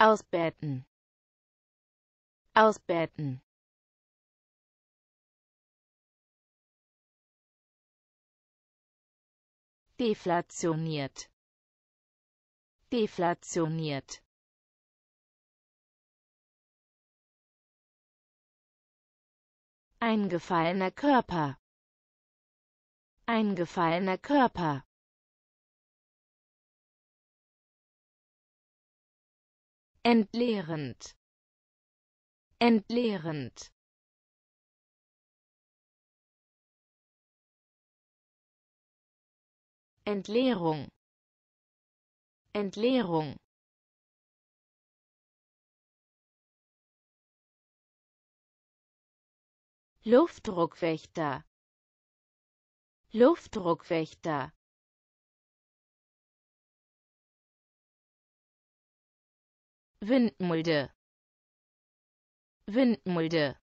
ausbeuten ausbeuten deflationiert deflationiert eingefallener Körper eingefallener Körper entleerend entleerend Entleerung Entleerung Luftdruckwächter Luftdruckwächter Windmühle Windmühle